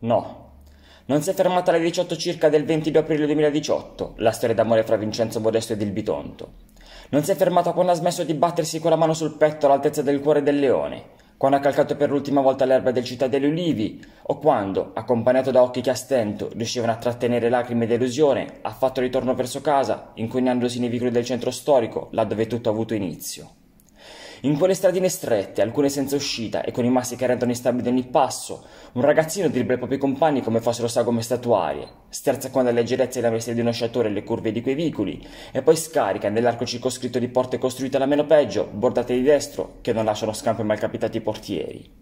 No. Non si è fermata alle 18 circa del 22 aprile 2018 la storia d'amore fra Vincenzo Modesto ed il Bitonto. Non si è fermata quando ha smesso di battersi con la mano sul petto all'altezza del cuore del leone, quando ha calcato per l'ultima volta l'erba del città degli ulivi, o quando, accompagnato da occhi che a stento riuscivano a trattenere lacrime ed illusione, ha fatto ritorno verso casa, incognandosi nei vicoli del centro storico, là dove tutto ha avuto inizio. In quelle stradine strette, alcune senza uscita e con i massi che rendono instabile ogni passo, un ragazzino dribbla i propri compagni come fossero sagome statuarie, sterza con la leggerezza e la veste di uno sciatore le curve di quei vicoli e poi scarica nell'arco circoscritto di porte costruite alla meno peggio, bordate di destro, che non lasciano scampo ai malcapitati ai portieri.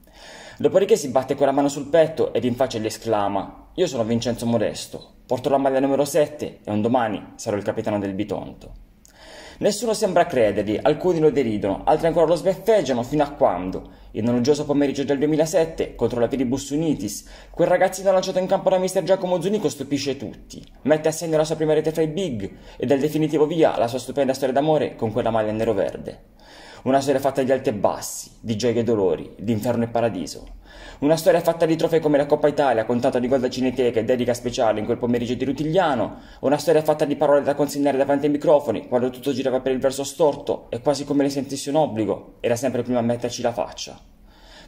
Dopodiché si batte con la mano sul petto ed in faccia gli esclama: Io sono Vincenzo Modesto, porto la maglia numero 7 e un domani sarò il capitano del Bitonto. Nessuno sembra credergli, alcuni lo deridono, altri ancora lo sbeffeggiano fino a quando, in un uggioso pomeriggio del 2007, contro la Piribus Unitis, quel ragazzino lanciato in campo da mister Giacomo Zunico stupisce tutti, mette a segno la sua prima rete fra i big e del definitivo via la sua stupenda storia d'amore con quella maglia nero-verde una storia fatta di alti e bassi, di gioie e dolori, di inferno e paradiso. Una storia fatta di trofei come la Coppa Italia, contata di gol da Cineteca e dedica speciale in quel pomeriggio di Rutigliano. Una storia fatta di parole da consegnare davanti ai microfoni, quando tutto girava per il verso storto e quasi come ne sentissi un obbligo, era sempre prima a metterci la faccia.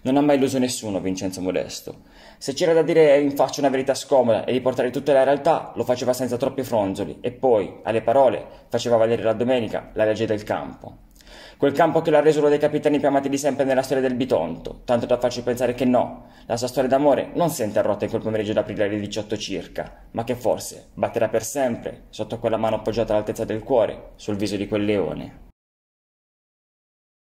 Non ha mai illuso nessuno Vincenzo Modesto. Se c'era da dire in faccia una verità scomoda e riportare tutta la realtà, lo faceva senza troppi fronzoli e poi, alle parole, faceva valere la domenica la legge del campo. Quel campo che l'ha reso uno dei capitani più amati di sempre nella storia del Bitonto, tanto da farci pensare che no, la sua storia d'amore non si è interrotta in quel pomeriggio d'aprile alle 18 circa, ma che forse batterà per sempre sotto quella mano appoggiata all'altezza del cuore sul viso di quel leone.